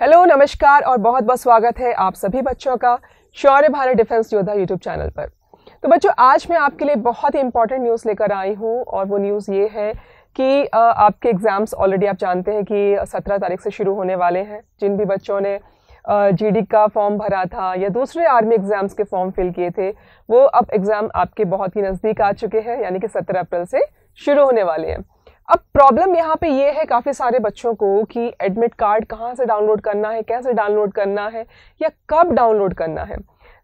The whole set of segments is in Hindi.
हेलो नमस्कार और बहुत बहुत स्वागत है आप सभी बच्चों का Shaurya Bharat defence Yoddha YouTube channel पर तो बच्चों आज मैं आपके लिए बहुत ही इंपॉर्टेंट न्यूज़ लेकर आई हूँ और वो न्यूज़ ये है कि आपके एग्ज़ाम्स ऑलरेडी आप जानते हैं कि सत्रह तारीख से शुरू होने वाले हैं जिन भी बच्चों ने जी का फॉर्म भरा था या दूसरे आर्मी एग्ज़ाम्स के फॉर्म फिल किए थे वो अब एग्ज़ाम आपके बहुत ही नज़दीक आ चुके हैं यानी कि सत्रह अप्रैल से शुरू होने वाले हैं अब प्रॉब्लम यहाँ पे ये है काफ़ी सारे बच्चों को कि एडमिट कार्ड कहाँ से डाउनलोड करना है कैसे डाउनलोड करना है या कब डाउनलोड करना है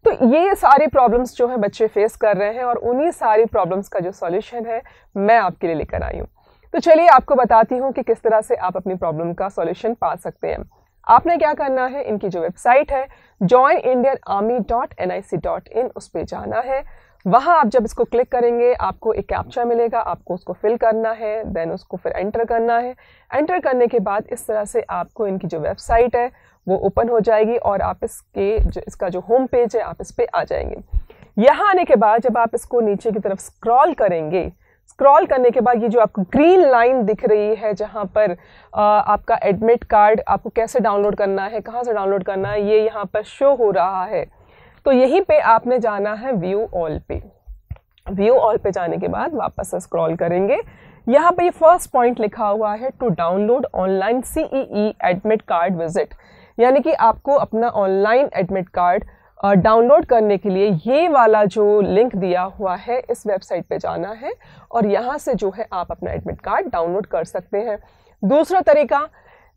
तो ये सारे प्रॉब्लम्स जो हैं बच्चे फेस कर रहे हैं और उन्हीं सारी प्रॉब्लम्स का जो सॉल्यूशन है मैं आपके लिए लेकर आई हूँ तो चलिए आपको बताती हूँ कि किस तरह से आप अपनी प्रॉब्लम का सॉल्यूशन पा सकते हैं आपने क्या करना है इनकी जो वेबसाइट है join Indian army dot N I C dot in उस पर जाना है वहाँ आप जब इसको क्लिक करेंगे आपको एक कैप्चा मिलेगा आपको उसको फिल करना है देन उसको फिर एंटर करना है एंटर करने के बाद इस तरह से आपको इनकी जो वेबसाइट है वो ओपन हो जाएगी और आप इसके जो इसका जो होम पेज है आप इस पर आ जाएंगे यहाँ आने के बाद जब आप इसको नीचे की तरफ स्क्रॉल करेंगे स्क्रॉल करने के बाद ये जो आपको ग्रीन लाइन दिख रही है जहाँ पर आ, आपका एडमिट कार्ड आपको कैसे डाउनलोड करना है कहाँ से डाउनलोड करना है ये यहाँ पर शो हो रहा है तो यहीं पे आपने जाना है व्यू ऑल पे व्यू ऑल पे जाने के बाद वापस से स्क्रॉल करेंगे यहाँ पे ये फर्स्ट पॉइंट लिखा हुआ है to download online C admit card visit यानी कि आपको अपना ऑनलाइन एडमिट कार्ड डाउनलोड करने के लिए ये वाला जो लिंक दिया हुआ है इस वेबसाइट पे जाना है और यहाँ से जो है आप अपना एडमिट कार्ड डाउनलोड कर सकते हैं दूसरा तरीका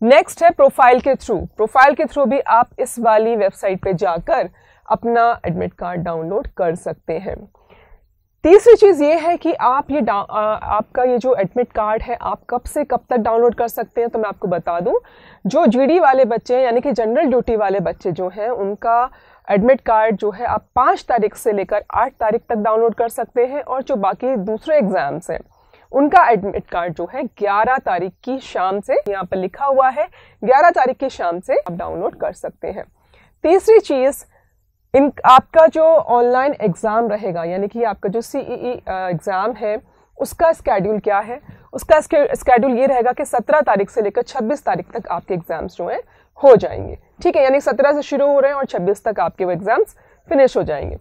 नेक्स्ट है प्रोफाइल के थ्रू प्रोफाइल के थ्रू भी आप इस वाली वेबसाइट पे जाकर अपना एडमिट कार्ड डाउनलोड कर सकते हैं तीसरी चीज़ ये है कि आप ये आ, आपका ये जो एडमिट कार्ड है आप कब से कब तक डाउनलोड कर सकते हैं तो मैं आपको बता दूं जो जीडी वाले बच्चे हैं यानी कि जनरल ड्यूटी वाले बच्चे जो हैं उनका एडमिट कार्ड जो है आप पाँच तारीख से लेकर आठ तारीख तक डाउनलोड कर सकते हैं और जो बाकी दूसरे एग्ज़ाम्स हैं उनका एडमिट कार्ड जो है 11 तारीख की शाम से यहाँ पर लिखा हुआ है 11 तारीख की शाम से आप डाउनलोड कर सकते हैं तीसरी चीज़ इन आपका जो ऑनलाइन एग्ज़ाम रहेगा यानी कि आपका जो सी e e, एग्ज़ाम है उसका स्केड्यूल क्या है उसका स्केड्यूल ये रहेगा कि 17 तारीख से लेकर 26 तारीख तक आपके एग्ज़ाम्स जो हैं हो जाएंगे ठीक है यानी सत्रह से शुरू हो रहे हैं और छब्बीस तक आपके वो एग्ज़ाम्स फिनिश हो जाएंगे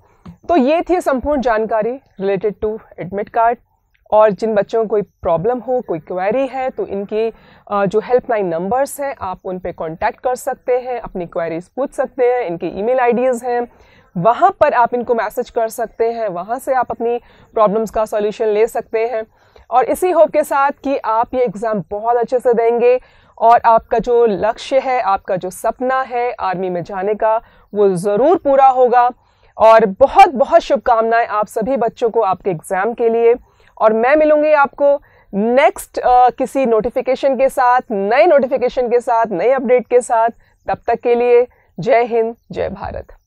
तो ये थी संपूर्ण जानकारी रिलेटेड टू एडमिट कार्ड और जिन बच्चों को कोई प्रॉब्लम हो कोई क्वेरी है तो इनकी जो हेल्पलाइन नंबर्स हैं आप उन पर कॉन्टैक्ट कर सकते हैं अपनी क्वेरीज पूछ सकते हैं इनकी ईमेल आईडीज़ हैं वहाँ पर आप इनको मैसेज कर सकते हैं वहाँ से आप अपनी प्रॉब्लम्स का सॉल्यूशन ले सकते हैं और इसी होप के साथ कि आप ये एग्ज़ाम बहुत अच्छे से देंगे और आपका जो लक्ष्य है आपका जो सपना है आर्मी में जाने का वो ज़रूर पूरा होगा और बहुत बहुत शुभकामनाएं आप सभी बच्चों को आपके एग्ज़ाम के लिए और मैं मिलूँगी आपको नेक्स्ट uh, किसी नोटिफिकेशन के साथ नए नोटिफिकेशन के साथ नए अपडेट के साथ तब तक के लिए जय हिंद जय भारत